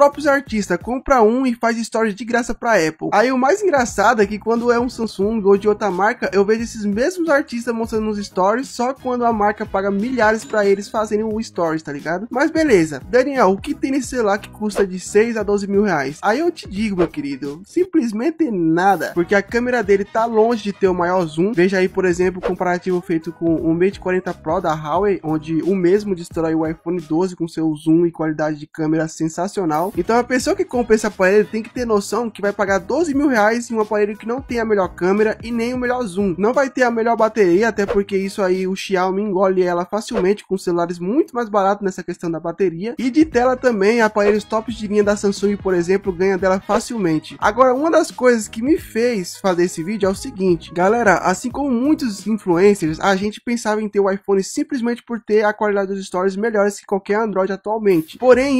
próprios artistas, compra um e faz stories de graça pra Apple. Aí o mais engraçado é que quando é um Samsung ou de outra marca, eu vejo esses mesmos artistas mostrando nos stories, só quando a marca paga milhares para eles fazerem o stories, tá ligado? Mas beleza, Daniel, o que tem nesse celular que custa de 6 a 12 mil reais? Aí eu te digo, meu querido, simplesmente nada, porque a câmera dele tá longe de ter o maior zoom. Veja aí, por exemplo, o comparativo feito com o Mate 40 Pro da Huawei, onde o mesmo destrói o iPhone 12 com seu zoom e qualidade de câmera sensacional. Então a pessoa que compra esse aparelho tem que ter noção que vai pagar 12 mil reais em um aparelho que não tem a melhor câmera e nem o melhor zoom. Não vai ter a melhor bateria, até porque isso aí o Xiaomi engole ela facilmente com celulares muito mais baratos nessa questão da bateria. E de tela também, aparelhos tops de linha da Samsung, por exemplo, ganha dela facilmente. Agora, uma das coisas que me fez fazer esse vídeo é o seguinte, galera, assim como muitos influencers, a gente pensava em ter o iPhone simplesmente por ter a qualidade dos stories melhores que qualquer Android atualmente. Porém,